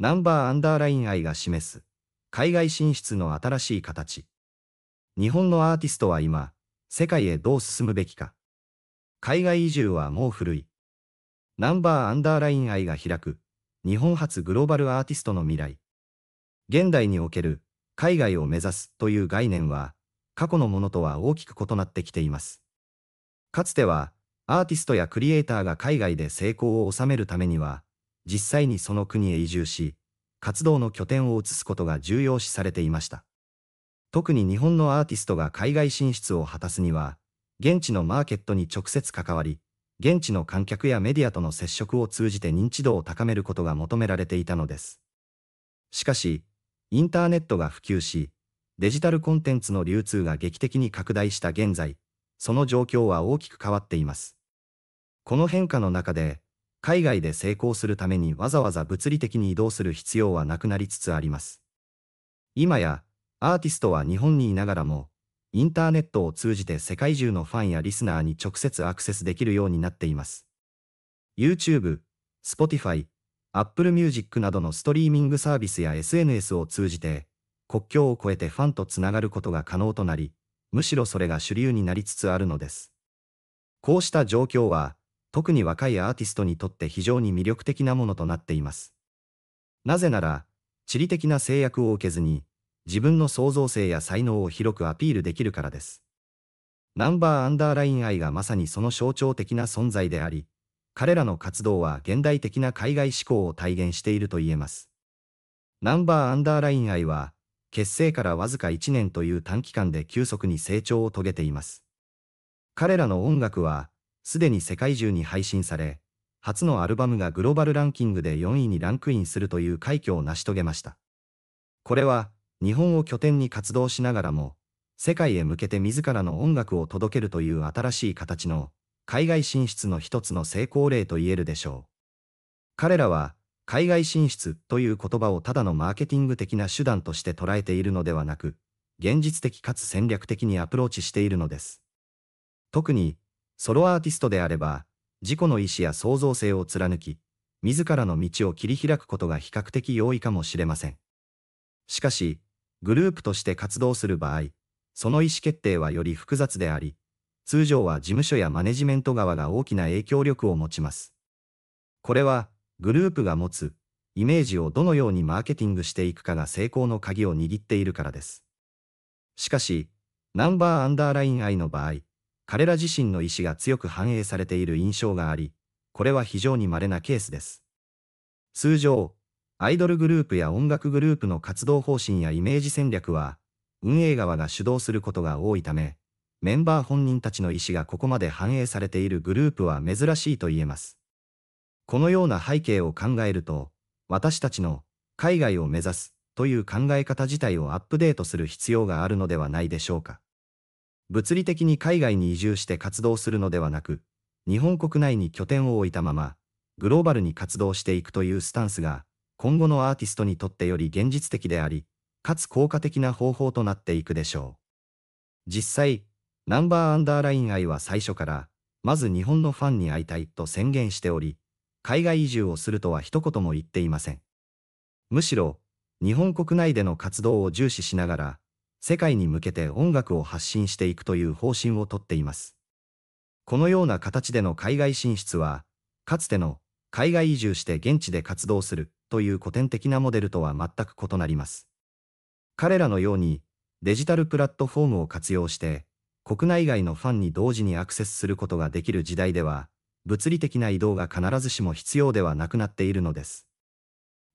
ナンバーアンダーライン愛が示す、海外進出の新しい形。日本のアーティストは今、世界へどう進むべきか。海外移住はもう古い。ナンバーアンダーライン愛が開く、日本発グローバルアーティストの未来。現代における、海外を目指すという概念は、過去のものとは大きく異なってきています。かつては、アーティストやクリエイターが海外で成功を収めるためには、実際にその国へ移住し、活動の拠点を移すことが重要視されていました。特に日本のアーティストが海外進出を果たすには、現地のマーケットに直接関わり、現地の観客やメディアとの接触を通じて認知度を高めることが求められていたのです。しかし、インターネットが普及し、デジタルコンテンツの流通が劇的に拡大した現在、その状況は大きく変わっています。この変化の中で、海外で成功するためにわざわざ物理的に移動する必要はなくなりつつあります。今や、アーティストは日本にいながらも、インターネットを通じて世界中のファンやリスナーに直接アクセスできるようになっています。YouTube、Spotify、Apple Music などのストリーミングサービスや SNS を通じて、国境を越えてファンとつながることが可能となり、むしろそれが主流になりつつあるのです。こうした状況は、特に若いアーティストにとって非常に魅力的なものとなっています。なぜなら、地理的な制約を受けずに、自分の創造性や才能を広くアピールできるからです。ナンバーアンダーライン愛がまさにその象徴的な存在であり、彼らの活動は現代的な海外志向を体現していると言えます。ナンバーアンダーライン愛は、結成からわずか1年という短期間で急速に成長を遂げています。彼らの音楽は、すでに世界中に配信され、初のアルバムがグローバルランキングで4位にランクインするという快挙を成し遂げました。これは、日本を拠点に活動しながらも、世界へ向けて自らの音楽を届けるという新しい形の、海外進出の一つの成功例と言えるでしょう。彼らは、海外進出という言葉をただのマーケティング的な手段として捉えているのではなく、現実的かつ戦略的にアプローチしているのです。特に、ソロアーティストであれば、自己の意志や創造性を貫き、自らの道を切り開くことが比較的容易かもしれません。しかし、グループとして活動する場合、その意思決定はより複雑であり、通常は事務所やマネジメント側が大きな影響力を持ちます。これは、グループが持つ、イメージをどのようにマーケティングしていくかが成功の鍵を握っているからです。しかし、ナンバーアンダーライン I の場合、彼ら自身の意思が強く反映されている印象があり、これは非常に稀なケースです。通常、アイドルグループや音楽グループの活動方針やイメージ戦略は、運営側が主導することが多いため、メンバー本人たちの意思がここまで反映されているグループは珍しいと言えます。このような背景を考えると、私たちの海外を目指すという考え方自体をアップデートする必要があるのではないでしょうか。物理的に海外に移住して活動するのではなく、日本国内に拠点を置いたまま、グローバルに活動していくというスタンスが、今後のアーティストにとってより現実的であり、かつ効果的な方法となっていくでしょう。実際、ナンバーアンダーライン愛は最初から、まず日本のファンに会いたいと宣言しており、海外移住をするとは一言も言っていません。むしろ、日本国内での活動を重視しながら、世界に向けて音楽を発信していくという方針をとっています。このような形での海外進出は、かつての海外移住して現地で活動するという古典的なモデルとは全く異なります。彼らのようにデジタルプラットフォームを活用して国内外のファンに同時にアクセスすることができる時代では物理的な移動が必ずしも必要ではなくなっているのです。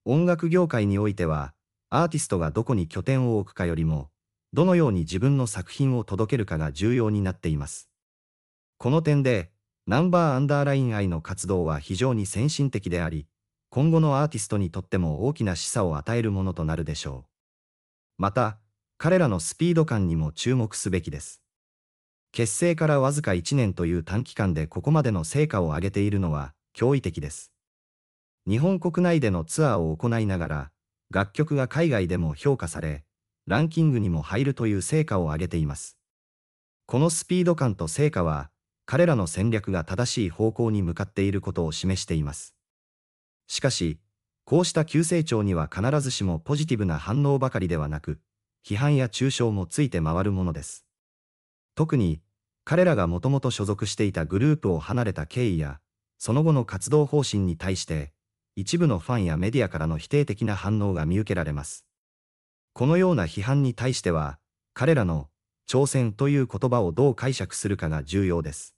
音楽業界においてはアーティストがどこに拠点を置くかよりもどのように自分の作品を届けるかが重要になっています。この点で、ナンバーアンダーライン愛の活動は非常に先進的であり、今後のアーティストにとっても大きな示唆を与えるものとなるでしょう。また、彼らのスピード感にも注目すべきです。結成からわずか1年という短期間でここまでの成果を上げているのは驚異的です。日本国内でのツアーを行いながら、楽曲が海外でも評価され、ランキングにも入るという成果を上げています。このスピード感と成果は、彼らの戦略が正しい方向に向かっていることを示しています。しかし、こうした急成長には必ずしもポジティブな反応ばかりではなく、批判や中傷もついて回るものです。特に、彼らがもともと所属していたグループを離れた経緯や、その後の活動方針に対して、一部のファンやメディアからの否定的な反応が見受けられます。このような批判に対しては、彼らの挑戦という言葉をどう解釈するかが重要です。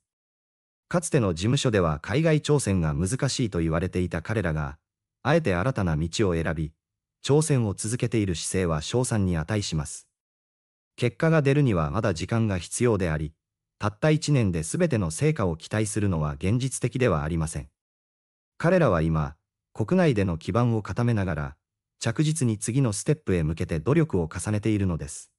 かつての事務所では海外挑戦が難しいと言われていた彼らが、あえて新たな道を選び、挑戦を続けている姿勢は賞賛に値します。結果が出るにはまだ時間が必要であり、たった一年で全ての成果を期待するのは現実的ではありません。彼らは今、国内での基盤を固めながら、着実に次のステップへ向けて努力を重ねているのです。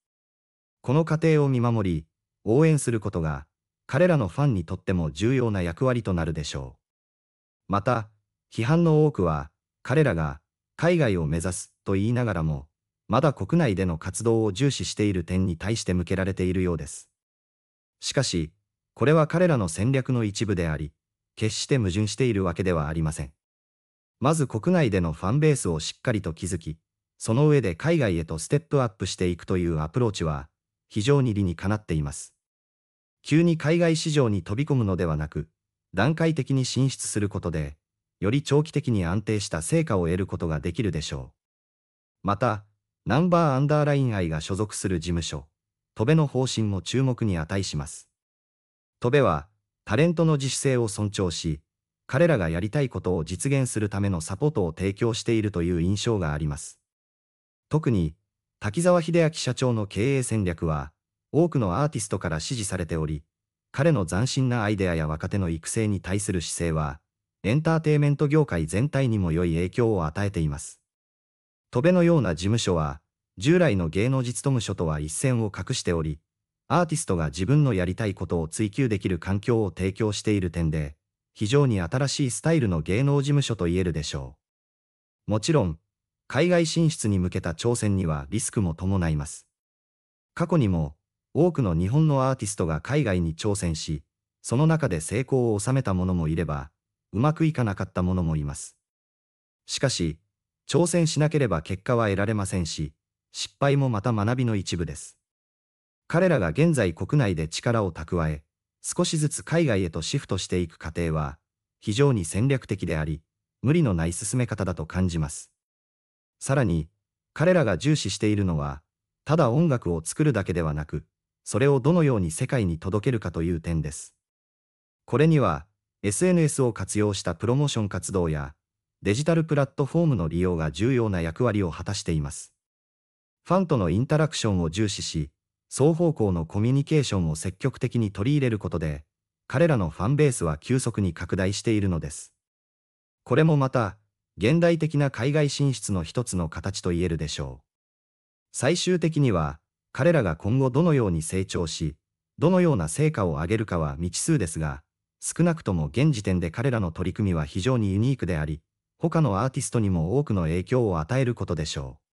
この過程を見守り、応援することが、彼らのファンにとっても重要な役割となるでしょう。また、批判の多くは、彼らが、海外を目指すと言いながらも、まだ国内での活動を重視している点に対して向けられているようです。しかし、これは彼らの戦略の一部であり、決して矛盾しているわけではありません。まず国内でのファンベースをしっかりと築き、その上で海外へとステップアップしていくというアプローチは、非常に理にかなっています。急に海外市場に飛び込むのではなく、段階的に進出することで、より長期的に安定した成果を得ることができるでしょう。また、ナンバーアンダーライン愛が所属する事務所、戸部の方針も注目に値します。戸部は、タレントの自主性を尊重し、彼らがやりたいことを実現するためのサポートを提供しているという印象があります。特に、滝沢秀明社長の経営戦略は、多くのアーティストから支持されており、彼の斬新なアイデアや若手の育成に対する姿勢は、エンターテイメント業界全体にも良い影響を与えています。戸辺のような事務所は、従来の芸能実務所とは一線を画しており、アーティストが自分のやりたいことを追求できる環境を提供している点で、非常に新しいスタイルの芸能事務所と言えるでしょう。もちろん、海外進出に向けた挑戦にはリスクも伴います。過去にも、多くの日本のアーティストが海外に挑戦し、その中で成功を収めた者もいれば、うまくいかなかった者もいます。しかし、挑戦しなければ結果は得られませんし、失敗もまた学びの一部です。彼らが現在国内で力を蓄え、少しずつ海外へとシフトしていく過程は、非常に戦略的であり、無理のない進め方だと感じます。さらに、彼らが重視しているのは、ただ音楽を作るだけではなく、それをどのように世界に届けるかという点です。これには、SNS を活用したプロモーション活動や、デジタルプラットフォームの利用が重要な役割を果たしています。ファンとのインタラクションを重視し、双方向のコミュニケーションを積極的に取り入れることで、彼らのファンベースは急速に拡大しているのです。これもまた、現代的な海外進出の一つの形と言えるでしょう。最終的には、彼らが今後どのように成長し、どのような成果を上げるかは未知数ですが、少なくとも現時点で彼らの取り組みは非常にユニークであり、他のアーティストにも多くの影響を与えることでしょう。